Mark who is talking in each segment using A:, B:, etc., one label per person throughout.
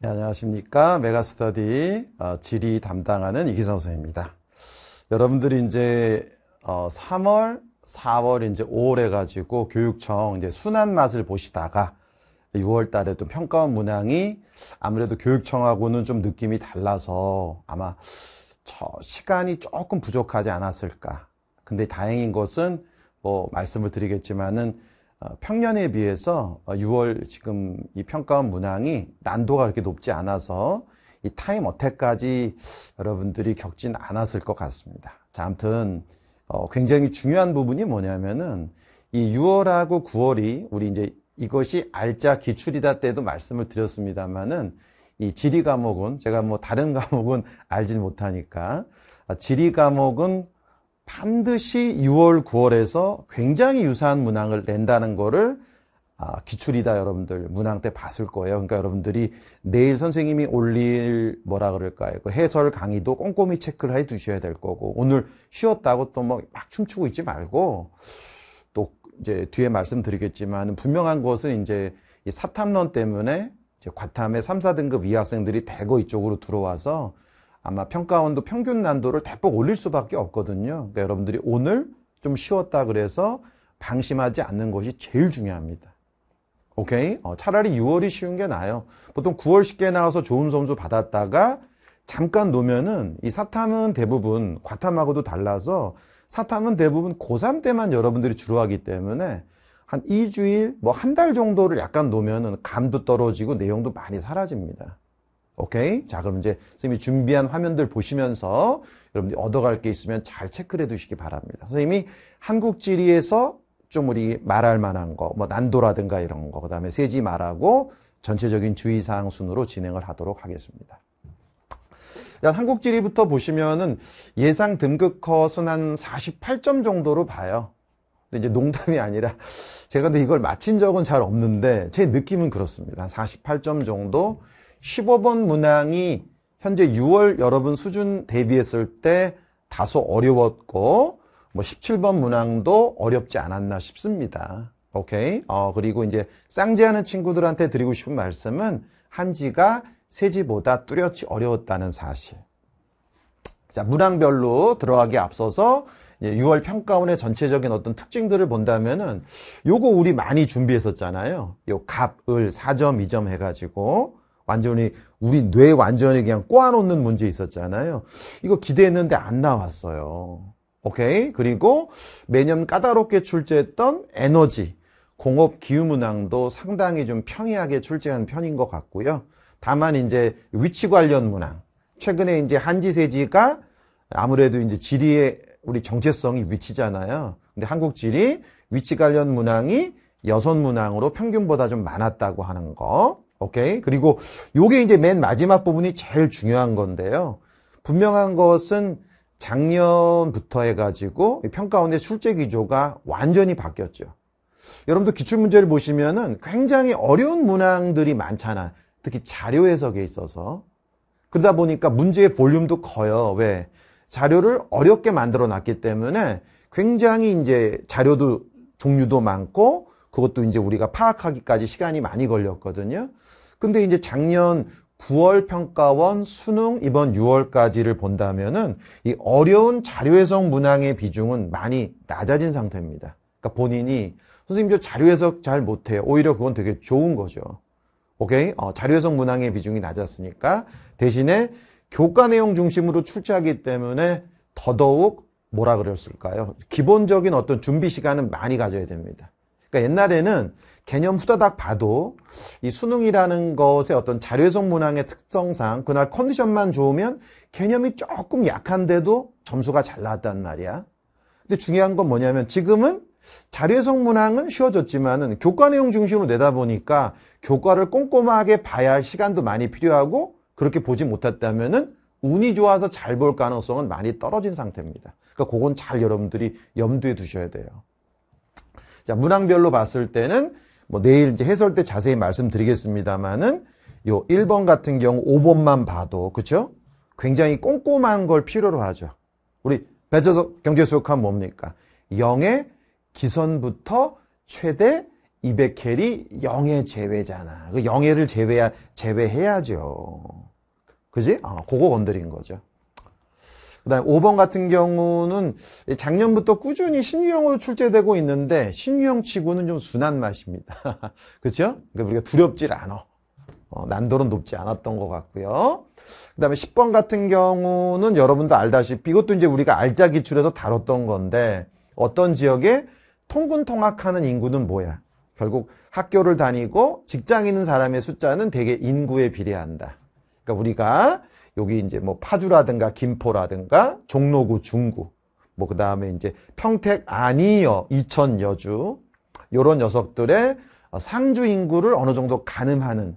A: 네, 안녕하십니까. 메가스터디 어, 지리 담당하는 이기선 선생입니다. 여러분들이 이제 어, 3월, 4월, 이제 5월 해가지고 교육청 이제 순한 맛을 보시다가 6월 달에 또 평가원 문항이 아무래도 교육청하고는 좀 느낌이 달라서 아마 저 시간이 조금 부족하지 않았을까. 근데 다행인 것은 뭐 말씀을 드리겠지만은 어, 평년에 비해서 6월 어, 지금 이 평가원 문항이 난도가 그렇게 높지 않아서 이 타임 어택까지 여러분들이 겪진 않았을 것 같습니다. 자, 아무튼 어, 굉장히 중요한 부분이 뭐냐면은 이 6월하고 9월이 우리 이제 이것이 알짜 기출이다 때도 말씀을 드렸습니다만은 이 지리 과목은 제가 뭐 다른 과목은 알지 못하니까 지리 어, 과목은 반드시 6월, 9월에서 굉장히 유사한 문항을 낸다는 거를 아, 기출이다 여러분들 문항 때 봤을 거예요. 그러니까 여러분들이 내일 선생님이 올릴 뭐라 그럴까요? 그 해설 강의도 꼼꼼히 체크를 해 두셔야 될 거고 오늘 쉬었다고 또막 뭐 춤추고 있지 말고 또 이제 뒤에 말씀드리겠지만 분명한 것은 이제 이 사탐론 때문에 이제 과탐의 3, 4등급 이 학생들이 대거 이쪽으로 들어와서 아마 평가원도 평균 난도를 대폭 올릴 수밖에 없거든요. 그러니까 여러분들이 오늘 좀 쉬웠다 그래서 방심하지 않는 것이 제일 중요합니다. 오케이? 어, 차라리 6월이 쉬운 게 나아요. 보통 9월 쉽게 나와서 좋은 점수 받았다가 잠깐 놓으면은 이 사탐은 대부분 과탐하고도 달라서 사탐은 대부분 고3 때만 여러분들이 주로 하기 때문에 한 2주일, 뭐 한 달 정도를 약간 놓으면은 감도 떨어지고 내용도 많이 사라집니다. 오케이? 자, 그럼 이제 선생님이 준비한 화면들 보시면서 여러분들이 얻어갈 게 있으면 잘 체크를 해 두시기 바랍니다. 선생님이 한국 지리에서 좀 우리 말할 만한 거, 뭐 난도라든가 이런 거, 그 다음에 세지 말하고 전체적인 주의사항 순으로 진행을 하도록 하겠습니다. 일단 한국 지리부터 보시면은 예상 등급 컷은 한 48점 정도로 봐요. 근데 이제 농담이 아니라 제가 근데 이걸 마친 적은 잘 없는데 제 느낌은 그렇습니다. 한 48점 정도 15번 문항이 현재 6월 여러분 수준 대비했을 때 다소 어려웠고 뭐 17번 문항도 어렵지 않았나 싶습니다. 오케이. 어, 그리고 이제 쌍지하는 친구들한테 드리고 싶은 말씀은 한지가 세지보다 뚜렷이 어려웠다는 사실. 자, 문항별로 들어가기 앞서서 6월 평가원의 전체적인 어떤 특징들을 본다면은 요거 우리 많이 준비했었잖아요. 요 갑, 을, 4점, 2점 해가지고 완전히 우리 뇌 완전히 그냥 꼬아놓는 문제 있었잖아요. 이거 기대했는데 안 나왔어요. 오케이? 그리고 매년 까다롭게 출제했던 에너지, 공업 기후문항도 상당히 좀 평이하게 출제한 편인 것 같고요. 다만 이제 위치 관련 문항, 최근에 이제 한지세지가 아무래도 이제 지리의 우리 정체성이 위치잖아요. 근데 한국 지리 위치 관련 문항이 여선 문항으로 평균보다 좀 많았다고 하는 거. 오케이? 그리고 요게 이제 맨 마지막 부분이 제일 중요한 건데요. 분명한 것은 작년부터 해가지고 평가원의 출제 기조가 완전히 바뀌었죠. 여러분도 기출문제를 보시면은 굉장히 어려운 문항들이 많잖아. 특히 자료 해석에 있어서. 그러다 보니까 문제의 볼륨도 커요. 왜? 자료를 어렵게 만들어 놨기 때문에 굉장히 이제 자료도 종류도 많고 그것도 이제 우리가 파악하기까지 시간이 많이 걸렸거든요. 근데 이제 작년 9월 평가원 수능 이번 6월까지를 본다면은 이 어려운 자료 해석 문항의 비중은 많이 낮아진 상태입니다. 그러니까 본인이 선생님 저 자료 해석 잘 못해요. 오히려 그건 되게 좋은 거죠. 오케이? 어, 자료 해석 문항의 비중이 낮았으니까 대신에 교과 내용 중심으로 출제하기 때문에 더더욱 뭐라 그랬을까요? 기본적인 어떤 준비 시간은 많이 가져야 됩니다. 그러니까 옛날에는 개념 후다닥 봐도 이 수능이라는 것의 어떤 자료 해석 문항의 특성상 그날 컨디션만 좋으면 개념이 조금 약한데도 점수가 잘 나왔단 말이야. 근데 중요한 건 뭐냐면 지금은 자료 성 문항은 쉬워졌지만은 교과 내용 중심으로 내다보니까 교과를 꼼꼼하게 봐야 할 시간도 많이 필요하고 그렇게 보지 못했다면은 운이 좋아서 잘 볼 가능성은 많이 떨어진 상태입니다. 그러니까 그건 잘 여러분들이 염두에 두셔야 돼요. 자, 문항별로 봤을 때는 뭐 내일 이제 해설 때 자세히 말씀드리겠습니다만은 요 1번 같은 경우 5번만 봐도 그렇죠? 굉장히 꼼꼼한 걸 필요로 하죠. 우리 배저석 경제 수학은 뭡니까? 0의 기선부터 최대 2 0 0캐리 0의 제외잖아. 그0의를제외 제외해야죠. 그지? 어, 그거 건드린 거죠. 그 다음에 5번 같은 경우는 작년부터 꾸준히 신유형으로 출제되고 있는데 신유형 치고는 좀 순한 맛입니다. 그렇죠? 그러니까 우리가 두렵질 않아. 어, 난도는 높지 않았던 것 같고요. 그 다음에 10번 같은 경우는 여러분도 알다시피 이것도 이제 우리가 알짜 기출에서 다뤘던 건데 어떤 지역에 통근통학하는 인구는 뭐야? 결국 학교를 다니고 직장 있는 사람의 숫자는 대개 인구에 비례한다. 그러니까 우리가 여기 이제 뭐 파주라든가 김포라든가 종로구 중구 뭐 그 다음에 이제 평택 아니여 이천 여주 요런 녀석들의 상주 인구를 어느 정도 가늠하는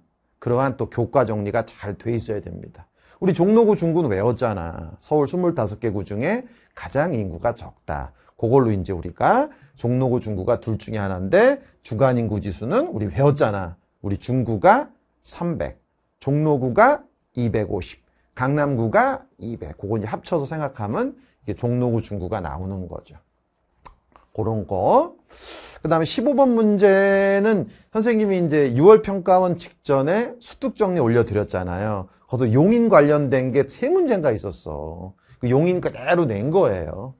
A: 그러한 또 교과 정리가 잘 돼 있어야 됩니다. 우리 종로구 중구는 외웠잖아. 서울 25개 구 중에 가장 인구가 적다. 그걸로 이제 우리가 종로구 중구가 둘 중에 하나인데 주간 인구 지수는 우리 외웠잖아. 우리 중구가 300, 종로구가 250. 강남구가 200. 그거 이제 합쳐서 생각하면 이게 종로구 중구가 나오는 거죠. 그런 거. 그 다음에 15번 문제는 선생님이 이제 6월 평가원 직전에 수뚝 정리 올려드렸잖아요. 거기서 용인 관련된 게 세 문제가 있었어. 그 용인 그대로 낸 거예요.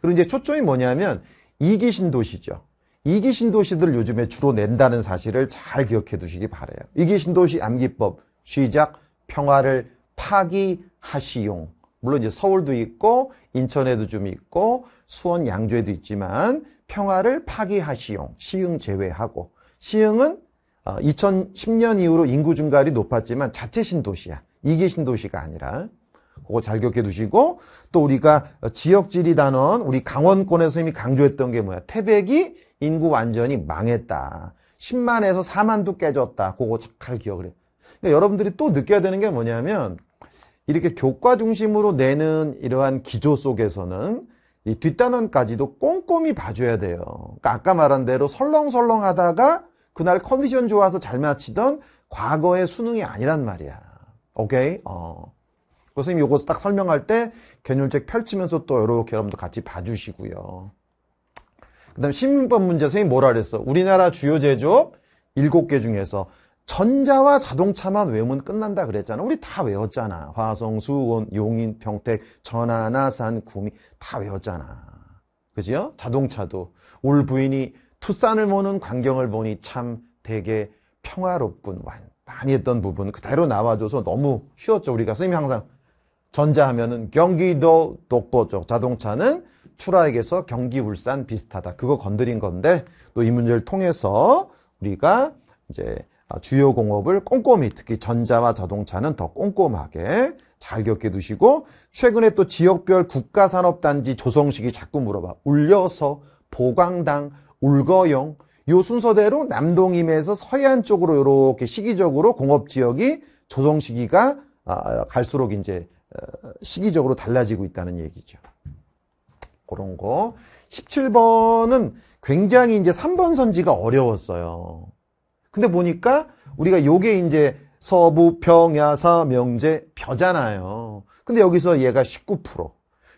A: 그리고 이제 초점이 뭐냐면 이기 신도시죠. 이기 신도시들 요즘에 주로 낸다는 사실을 잘 기억해 두시기 바래요. 이기 신도시 암기법 시작 평화를 파기하시용. 물론 이제 서울도 있고 인천에도 좀 있고 수원 양주에도 있지만 평화를 파기하시용. 시흥 제외하고. 시흥은 2010년 어, 이후로 인구 증가율이 높았지만 자체 신도시야. 이게 신도시가 아니라. 그거 잘 기억해 두시고 또 우리가 어, 지역 지리 단원 우리 강원권에서 이미 강조했던 게 뭐야? 태백이 인구 완전히 망했다. 10만에서 4만도 깨졌다. 그거 잘 기억을 해. 그러니까 여러분들이 또 느껴야 되는 게 뭐냐면 이렇게 교과 중심으로 내는 이러한 기조 속에서는 이 뒷단원까지도 꼼꼼히 봐줘야 돼요. 그러니까 아까 말한 대로 설렁설렁 하다가 그날 컨디션 좋아서 잘 마치던 과거의 수능이 아니란 말이야. 오케이? 어. 선생님이 요거 딱 설명할 때 개념책 펼치면서 또 이렇게 여러분도 같이 봐주시고요. 그 다음 신문법 문제 선생님 뭐라 그랬어? 우리나라 주요 제조업 7개 중에서 전자와 자동차만 외우면 끝난다 그랬잖아. 우리 다 외웠잖아. 화성, 수원, 용인, 병택, 전하나산, 구미 다 외웠잖아. 그죠 자동차도 올 부인이 투싼을 보는 광경을 보니 참 되게 평화롭군. 완. 많이 했던 부분 그대로 나와줘서 너무 쉬웠죠. 우리가 선생님이 항상 전자하면은 경기도 독도 쪽 자동차는 출하액에서 경기 울산 비슷하다. 그거 건드린 건데 또 이 문제를 통해서 우리가 이제 아, 주요 공업을 꼼꼼히 특히 전자와 자동차는 더 꼼꼼하게 잘 겪게 두시고 최근에 또 지역별 국가산업단지 조성식이 자꾸 물어봐 울려서 보광당 울거영 요 순서대로 남동임에서 서해안 쪽으로 이렇게 시기적으로 공업지역이 조성 시기가 아, 갈수록 이제 어, 시기적으로 달라지고 있다는 얘기죠. 그런 거. 17번은 굉장히 이제 3번 선지가 어려웠어요. 근데 보니까 우리가 요게 이제 서부 평야 사명제 벼잖아요. 근데 여기서 얘가 19%.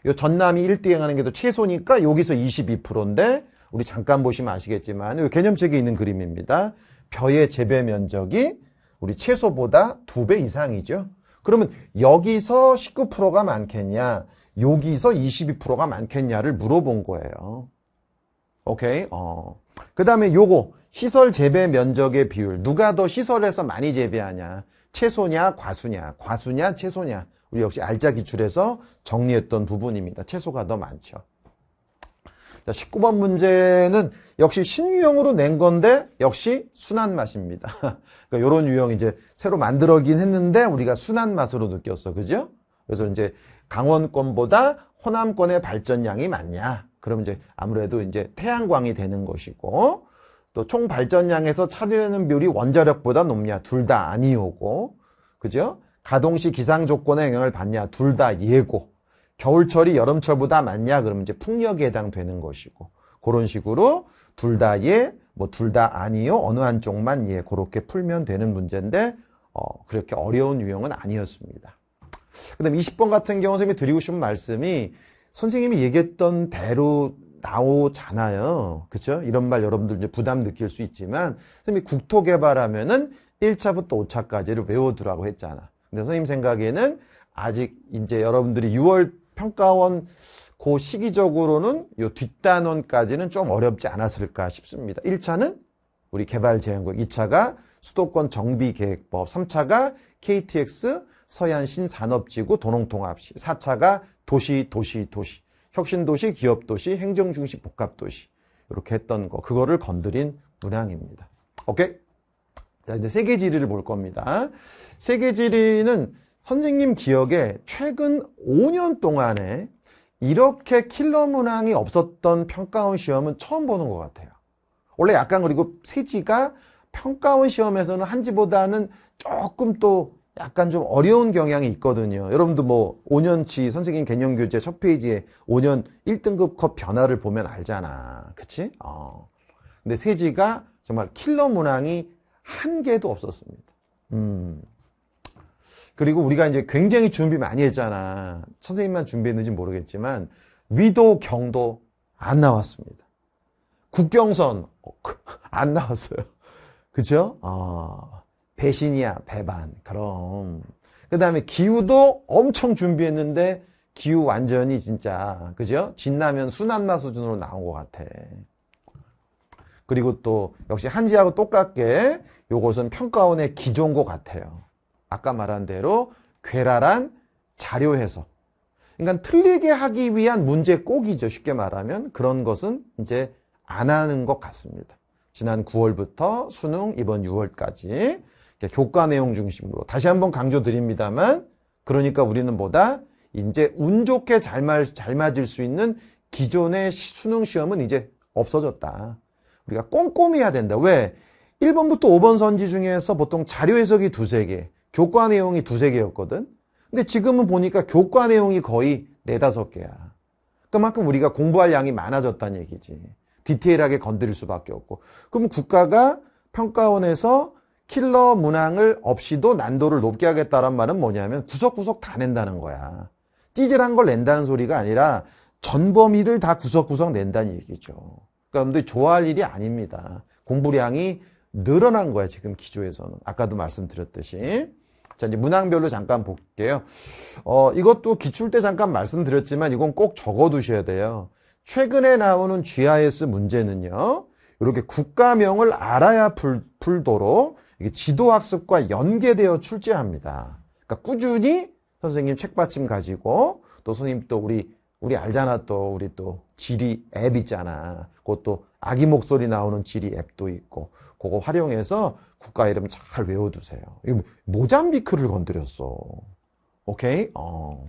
A: 요 전남이 1등하는게더 최소니까 여기서 22%인데 우리 잠깐 보시면 아시겠지만 요 개념책에 있는 그림입니다. 벼의 재배 면적이 우리 채소보다 두 배 이상이죠. 그러면 여기서 19%가 많겠냐, 여기서 22%가 많겠냐를 물어본 거예요. 오케이. 어. 그 다음에 요거 시설 재배 면적의 비율 누가 더 시설에서 많이 재배하냐 채소냐 과수냐 과수냐 채소냐 우리 역시 알짜 기출에서 정리했던 부분입니다 채소가 더 많죠 자, 19번 문제는 역시 신유형으로 낸 건데 역시 순한 맛입니다 그러니까 이런 유형 이제 새로 만들어긴 했는데 우리가 순한 맛으로 느꼈어 그죠 그래서 이제 강원권보다 호남권의 발전량이 많냐 그러면 이제 아무래도 이제 태양광이 되는 것이고 또총 발전량에서 차지하는 비율이 원자력보다 높냐? 둘 다 아니오고. 그죠? 가동 시 기상 조건의 영향을 받냐? 둘 다 예고. 겨울철이 여름철보다 많냐? 그러면 이제 풍력에 해당되는 것이고. 그런 식으로 둘 다 예, 뭐 둘 다 아니요. 어느 한쪽만 예. 그렇게 풀면 되는 문제인데 어, 그렇게 어려운 유형은 아니었습니다. 그 다음 20번 같은 경우 선생님이 드리고 싶은 말씀이 선생님이 얘기했던 대로 나오잖아요. 그렇죠? 이런 말 여러분들 이제 부담 느낄 수 있지만 선생님이 국토 개발하면은 1차부터 5차까지를 외워두라고 했잖아. 근데 선생님 생각에는 아직 이제 여러분들이 6월 평가원 고그 시기적으로는 요 뒷단원까지는 좀 어렵지 않았을까 싶습니다. 1차는 우리 개발 제한국 2차가 수도권 정비 계획법, 3차가 KTX 서해안 신산업지구 도농통합시, 4차가 도시 도시 도시. 혁신도시, 기업도시, 행정중심 복합도시 이렇게 했던 거 그거를 건드린 문항입니다. 오케이? 자 이제 세계 지리를 볼 겁니다. 세계 지리는 선생님 기억에 최근 5년 동안에 이렇게 킬러 문항이 없었던 평가원 시험은 처음 보는 것 같아요. 원래 약간 그리고 세지가 평가원 시험에서는 한지보다는 조금 또 약간 좀 어려운 경향이 있거든요. 여러분도 뭐 5년치 선생님 개념 교재 첫 페이지에 5년 1등급 컵 변화를 보면 알잖아. 그치? 어. 근데 세지가 정말 킬러 문항이 한 개도 없었습니다. 음. 그리고 우리가 이제 굉장히 준비 많이 했잖아. 선생님만 준비했는지 모르겠지만 위도 경도 안 나왔습니다. 국경선 어, 안 나왔어요. 그죠? 어. 배신이야, 배반. 그럼. 그 다음에 기후도 엄청 준비했는데 기후 완전히 진짜, 그죠? 진라면 순한맛 수준으로 나온 것 같아. 그리고 또 역시 한지하고 똑같게 요것은 평가원의 기존 것 같아요. 아까 말한 대로 괴랄한 자료 해석. 그러니까 틀리게 하기 위한 문제 꼭이죠. 쉽게 말하면 그런 것은 이제 안 하는 것 같습니다. 지난 9월부터 수능 이번 6월까지 교과 내용 중심으로 다시 한번 강조드립니다만 그러니까 우리는 보다 이제 운 좋게 잘, 말, 잘 맞을 수 있는 기존의 수능 시험은 이제 없어졌다. 우리가 꼼꼼히 해야 된다. 왜? 1번부터 5번 선지 중에서 보통 자료 해석이 두세 개, 교과 내용이 두세 개였거든. 근데 지금은 보니까 교과 내용이 거의 네다섯 개야. 그만큼 우리가 공부할 양이 많아졌다는 얘기지. 디테일하게 건드릴 수밖에 없고. 그럼 국가가 평가원에서 킬러 문항을 없이도 난도를 높게 하겠다란 말은 뭐냐면 구석구석 다 낸다는 거야. 찌질한 걸 낸다는 소리가 아니라 전범위를 다 구석구석 낸다는 얘기죠. 그런데 그러니까 좋아할 일이 아닙니다. 공부량이 늘어난 거야 지금 기조에서는. 아까도 말씀드렸듯이. 자 이제 문항별로 잠깐 볼게요. 어 이것도 기출 때 잠깐 말씀드렸지만 이건 꼭 적어두셔야 돼요. 최근에 나오는 GIS 문제는요. 이렇게 국가명을 알아야 풀, 풀도록 이게 지도학습과 연계되어 출제합니다. 그러니까 꾸준히 선생님 책받침 가지고 또 선생님 또 우리 우리 알잖아 또 우리 또 지리 앱 있잖아. 그것도 아기 목소리 나오는 지리 앱도 있고 그거 활용해서 국가 이름 잘 외워두세요. 뭐, 모잠비크를 건드렸어. 오케이? 어.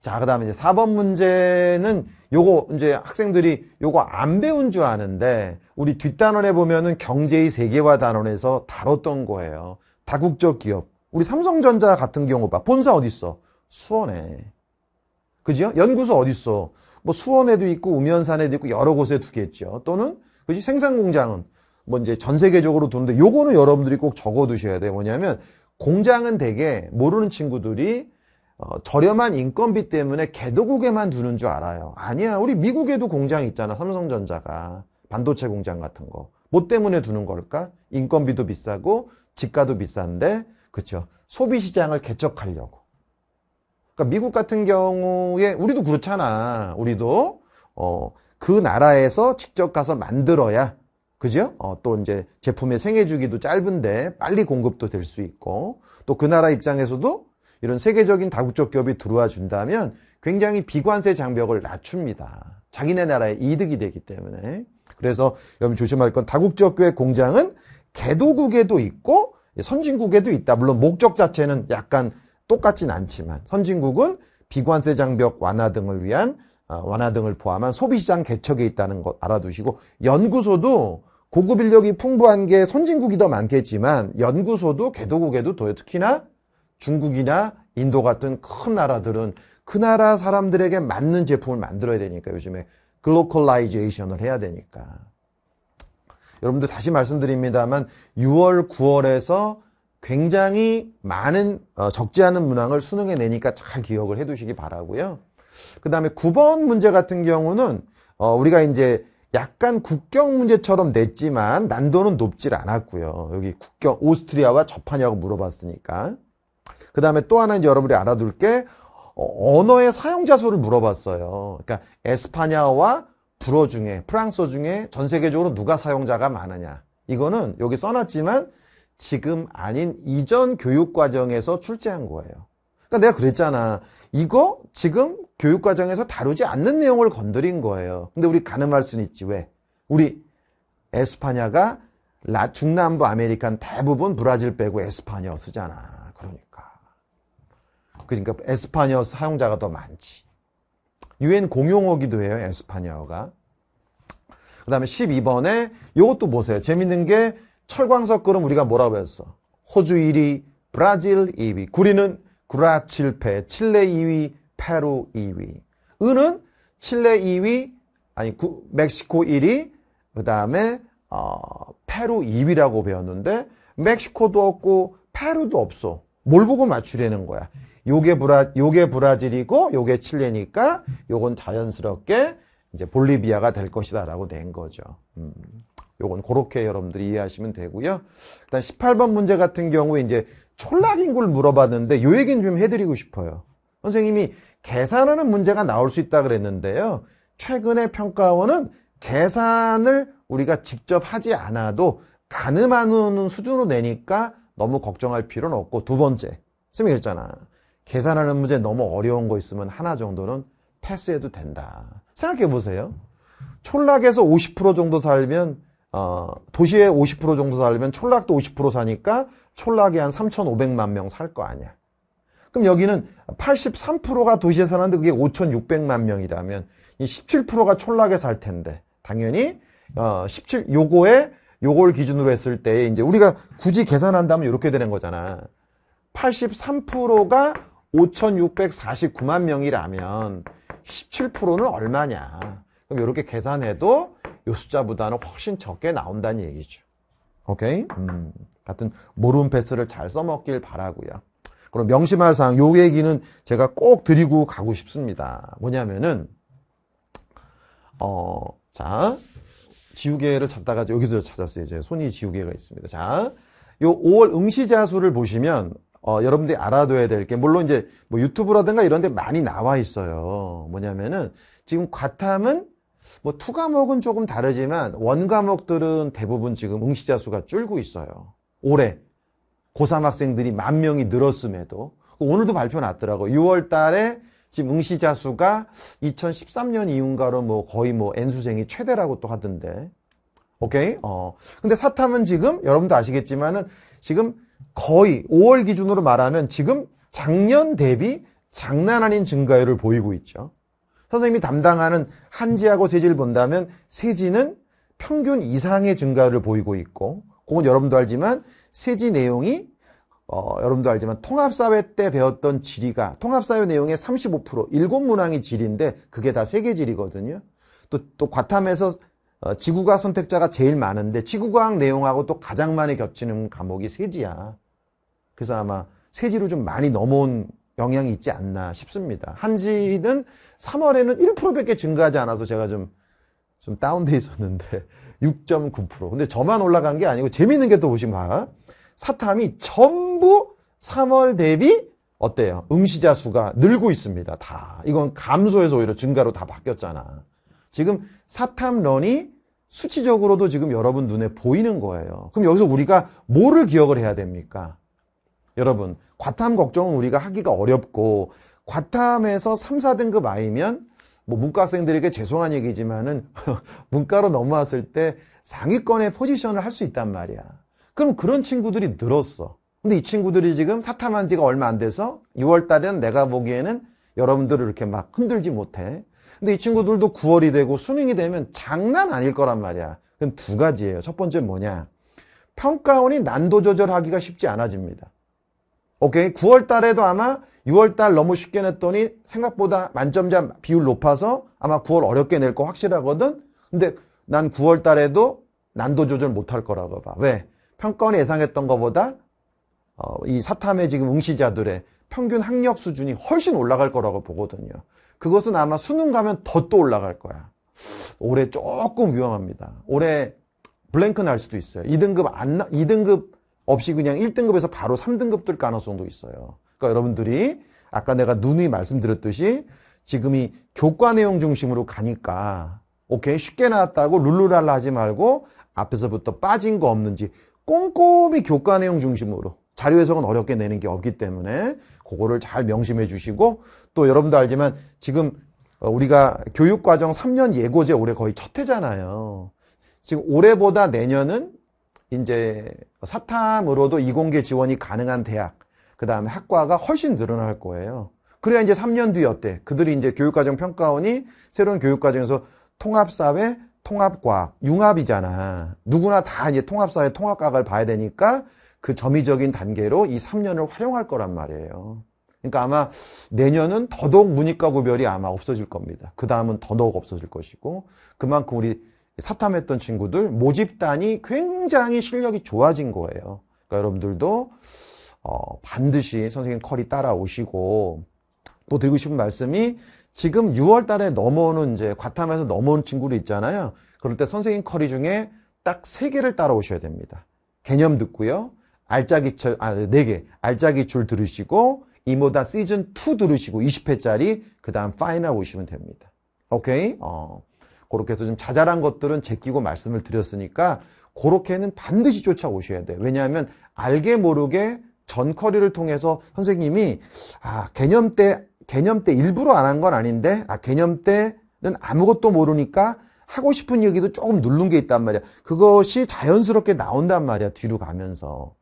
A: 자, 그 다음에 이제 4번 문제는 요거 이제 학생들이 요거 안 배운 줄 아는데 우리 뒷단원에 보면은 경제의 세계화 단원에서 다뤘던 거예요. 다국적 기업. 우리 삼성전자 같은 경우 봐. 본사 어딨어? 수원에. 그죠 연구소 어딨어? 뭐 수원에도 있고 우면산에도 있고 여러 곳에 두겠죠. 또는 그지 생산 공장은 뭐 이제 전 세계적으로 두는데 요거는 여러분들이 꼭 적어 두셔야 돼요. 뭐냐면 공장은 대개 모르는 친구들이 어, 저렴한 인건비 때문에 개도국에만 두는 줄 알아요. 아니야. 우리 미국에도 공장 있잖아. 삼성전자가. 반도체 공장 같은 거. 뭐 때문에 두는 걸까? 인건비도 비싸고 집가도 비싼데 그렇죠. 소비 시장을 개척하려고. 그러니까 미국 같은 경우에 우리도 그렇잖아. 우리도 어, 그 나라에서 직접 가서 만들어야 그죠? 어, 또 이제 제품의 생애 주기도 짧은데 빨리 공급도 될 수 있고 또 그 나라 입장에서도 이런 세계적인 다국적 기업이 들어와 준다면 굉장히 비관세 장벽을 낮춥니다. 자기네 나라의 이득이 되기 때문에. 그래서 여러분 조심할 건 다국적 기업의 공장은 개도국에도 있고 선진국에도 있다. 물론 목적 자체는 약간 똑같진 않지만 선진국은 비관세 장벽 완화 등을 위한 어, 완화 등을 포함한 소비시장 개척에 있다는 것 알아두시고 연구소도 고급 인력이 풍부한 게 선진국이 더 많겠지만 연구소도 개도국에도 더 특히나 중국이나 인도 같은 큰 나라들은 그 나라 사람들에게 맞는 제품을 만들어야 되니까 요즘에 글로컬라이제이션을 해야 되니까 여러분들 다시 말씀드립니다만 6월 9월에서 굉장히 많은 어, 적지 않은 문항을 수능에 내니까 잘 기억을 해두시기 바라고요. 그 다음에 9번 문제 같은 경우는 어, 우리가 이제 약간 국경 문제처럼 냈지만 난도는 높질 않았고요. 여기 국경 오스트리아와 접하냐고 물어봤으니까 그 다음에 또 하나 이제 여러분이 알아둘 게 어, 언어의 사용자 수를 물어봤어요. 그러니까 에스파냐와 불어 중에 프랑스어 중에 전 세계적으로 누가 사용자가 많으냐. 이거는 여기 써놨지만 지금 아닌 이전 교육 과정에서 출제한 거예요. 그러니까 내가 그랬잖아. 이거 지금 교육 과정에서 다루지 않는 내용을 건드린 거예요. 근데 우리 가늠할 수는 있지 왜? 우리 에스파냐가 중남부 아메리칸 대부분 브라질 빼고 에스파냐 쓰잖아. 그러니까 에스파니어 사용자가 더 많지. UN 공용어기도 해요. 에스파니어가. 그 다음에 12번에 이것도 보세요. 재밌는 게 철광석 그럼 우리가 뭐라고 했어? 호주 1위, 브라질 2위, 구리는 구라 7패, 칠레 2위, 페루 2위, 은은 칠레 2위, 아니 구, 멕시코 1위, 그 다음에 어, 페루 2위라고 배웠는데 멕시코도 없고 페루도 없어. 뭘 보고 맞추려는 거야? 요게 브라 요게 브라질이고 요게 칠레니까 요건 자연스럽게 이제 볼리비아가 될 것이다라고 낸 거죠. 음. 요건 그렇게 여러분들이 이해하시면 되고요. 일단 18번 문제 같은 경우에 이제 촌락인구를 물어봤는데 요 얘기는 좀 해드리고 싶어요. 선생님이 계산하는 문제가 나올 수 있다 그랬는데요. 최근의 평가원은 계산을 우리가 직접 하지 않아도 가늠하는 수준으로 내니까 너무 걱정할 필요는 없고 두 번째 쌤이 그랬잖아. 계산하는 문제 너무 어려운 거 있으면 하나 정도는 패스해도 된다. 생각해 보세요. 촌락에서 50% 정도 살면 어, 도시에 50% 정도 살면 촌락도 50% 사니까 촌락에한 3,500만 명 살 거 아니야. 그럼 여기는 83%가 도시에 사는데 그게 5,600만 명이라면 17%가 촌락에 살 텐데 당연히 어, 17 요거에 요걸 기준으로 했을 때 이제 우리가 굳이 계산한다면 이렇게 되는 거잖아. 83%가 5,649만 명이라면 17%는 얼마냐. 그럼 이렇게 계산해도 이 숫자보다는 훨씬 적게 나온다는 얘기죠. 오케이? 음, 같은 모름 패스를 잘 써먹길 바라고요. 그럼 명심할 사항, 요 얘기는 제가 꼭 드리고 가고 싶습니다. 뭐냐면은, 어, 자, 지우개를 찾다가 여기서 찾았어요. 제 손이 지우개가 있습니다. 자, 요 5월 응시자 수를 보시면 어, 여러분들이 알아둬야 될 게, 물론 이제 뭐 유튜브라든가 이런 데 많이 나와 있어요. 뭐냐면은 지금 과탐은 뭐 투과목은 조금 다르지만 원과목들은 대부분 지금 응시자 수가 줄고 있어요. 올해 고3 학생들이 만 명이 늘었음에도 오늘도 발표 났더라고. 6월 달에 지금 응시자 수가 2013년 이후인가로 뭐 거의 뭐 N수생이 최대라고 또 하던데. 오케이? 어. 근데 사탐은 지금 여러분도 아시겠지만은 지금 거의 5월 기준으로 말하면 지금 작년 대비 장난 아닌 증가율을 보이고 있죠. 선생님이 담당하는 한지하고 세지를 본다면 세지는 평균 이상의 증가율을 보이고 있고 그건 여러분도 알지만 세지 내용이 어, 여러분도 알지만 통합사회 때 배웠던 지리가 통합사회 내용의 35% 7 문항이 지리인데 그게 다 세계 지리거든요. 또, 또 과탐에서 어, 지구과학 선택자가 제일 많은데 지구과학 내용하고 또 가장 많이 겹치는 과목이 세지야. 그래서 아마 세지로 좀 많이 넘어온 영향이 있지 않나 싶습니다. 한지는 3월에는 1%밖에 증가하지 않아서 제가 좀, 좀 다운돼 있었는데 6.9%. 근데 저만 올라간 게 아니고 재밌는 게 또 보시면 봐. 아, 사탐이 전부 3월 대비 어때요? 응시자 수가 늘고 있습니다. 다. 이건 감소해서 오히려 증가로 다 바뀌었잖아. 지금 사탐런이 수치적으로도 지금 여러분 눈에 보이는 거예요. 그럼 여기서 우리가 뭐를 기억을 해야 됩니까? 여러분, 과탐 걱정은 우리가 하기가 어렵고, 과탐에서 3, 4등급 아이면, 뭐, 문과 학생들에게 죄송한 얘기지만은, 문과로 넘어왔을 때 상위권의 포지션을 할 수 있단 말이야. 그럼 그런 친구들이 늘었어. 근데 이 친구들이 지금 사탐한 지가 얼마 안 돼서 6월 달에는 내가 보기에는 여러분들을 이렇게 막 흔들지 못해. 근데 이 친구들도 9월이 되고 수능이 되면 장난 아닐 거란 말이야. 그건 두 가지예요. 첫 번째 뭐냐. 평가원이 난도 조절하기가 쉽지 않아집니다. 오케이. 9월 달에도 아마 6월 달 너무 쉽게 냈더니 생각보다 만점자 비율 높아서 아마 9월 어렵게 낼 거 확실하거든. 근데 난 9월 달에도 난도 조절 못 할 거라고 봐. 왜? 평가원이 예상했던 것보다 어, 이 사탐의 지금 응시자들의 평균 학력 수준이 훨씬 올라갈 거라고 보거든요. 그것은 아마 수능 가면 더 또 올라갈 거야. 올해 조금 위험합니다. 올해 블랭크 날 수도 있어요. 2등급 안, 나, 2등급 없이 그냥 1등급에서 바로 3등급 될 가능성도 있어요. 그러니까 여러분들이 아까 내가 누누이 말씀드렸듯이 지금이 교과 내용 중심으로 가니까 오케이 쉽게 나왔다고 룰루랄라 하지 말고 앞에서부터 빠진 거 없는지 꼼꼼히 교과 내용 중심으로 자료 해석은 어렵게 내는 게 없기 때문에 그거를 잘 명심해 주시고 또 여러분도 알지만 지금 어, 우리가 교육과정 3년 예고제 올해 거의 첫 해잖아요. 지금 올해보다 내년은 이제 사탐으로도 이공계 지원이 가능한 대학, 그 다음에 학과가 훨씬 늘어날 거예요. 그래야 이제 3년 뒤 어때? 그들이 이제 교육과정 평가원이 새로운 교육과정에서 통합사회, 통합과학, 융합이잖아. 누구나 다 이제 통합사회, 통합과학을 봐야 되니까 그 점의적인 단계로 이 3년을 활용할 거란 말이에요. 그러니까 아마 내년은 더더욱 문이과 구별이 아마 없어질 겁니다. 그 다음은 더더욱 없어질 것이고 그만큼 우리 사탐했던 친구들 모집단이 굉장히 실력이 좋아진 거예요. 그러니까 여러분들도 어, 반드시 선생님 컬이 따라오시고 또 드리고 싶은 말씀이 지금 6월 달에 넘어오는 이제 과탐에서 넘어온 친구들 있잖아요. 그럴 때 선생님 커리 중에 딱 3개를 따라오셔야 됩니다. 개념 듣고요. 알짜기 철, 아, 네 개 알짜기 줄 들으시고, 이모다 시즌 2 들으시고, 20회짜리, 그 다음 파이널 오시면 됩니다. 오케이? 어, 그렇게 해서 좀 자잘한 것들은 제끼고 말씀을 드렸으니까, 그렇게는 반드시 쫓아오셔야 돼. 요 왜냐하면, 알게 모르게 전 커리를 통해서 선생님이, 아, 개념 때, 개념 때 일부러 안 한 건 아닌데, 아, 개념 때는 아무것도 모르니까, 하고 싶은 얘기도 조금 누른 게 있단 말이야. 그것이 자연스럽게 나온단 말이야. 뒤로 가면서.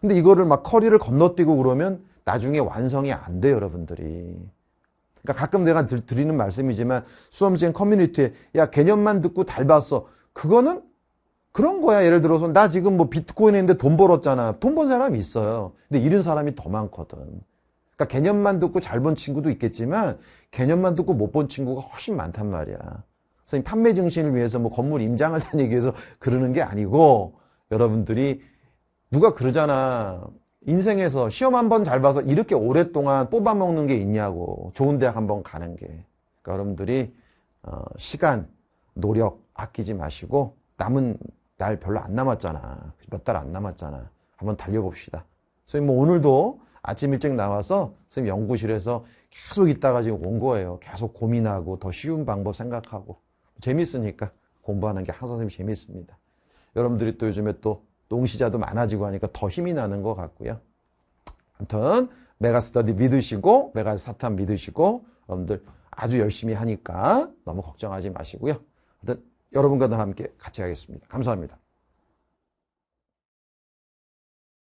A: 근데 이거를 막 커리를 건너뛰고 그러면 나중에 완성이 안 돼요, 여러분들이. 그러니까 가끔 내가 드리는 말씀이지만 수험생 커뮤니티에 야, 개념만 듣고 닮았어. 그거는 그런 거야. 예를 들어서 나 지금 뭐 비트코인 했는데 돈 벌었잖아. 돈 번 사람이 있어요. 근데 이런 사람이 더 많거든. 그러니까 개념만 듣고 잘 본 친구도 있겠지만 개념만 듣고 못 본 친구가 훨씬 많단 말이야. 선생님 판매 증신을 위해서 뭐 건물 임장을 다니기 위해서 그러는 게 아니고 여러분들이 누가 그러잖아. 인생에서 시험 한 번 잘 봐서 이렇게 오랫동안 뽑아먹는 게 있냐고. 좋은 대학 한번 가는 게. 그러니까 여러분들이 어, 시간, 노력 아끼지 마시고 남은 날 별로 안 남았잖아. 몇 달 안 남았잖아. 한번 달려봅시다. 선생님 뭐 오늘도 아침 일찍 나와서 선생님 연구실에서 계속 있다가 지금 온 거예요. 계속 고민하고 더 쉬운 방법 생각하고 재밌으니까 공부하는 게 항상 선생님 재밌습니다. 여러분들이 또 요즘에 또 농시자도 많아지고 하니까 더 힘이 나는 것 같고요. 아무튼 메가스터디 믿으시고 메가사탄 믿으시고 여러분들 아주 열심히 하니까 너무 걱정하지 마시고요. 여러분과 함께 같이 하겠습니다. 감사합니다.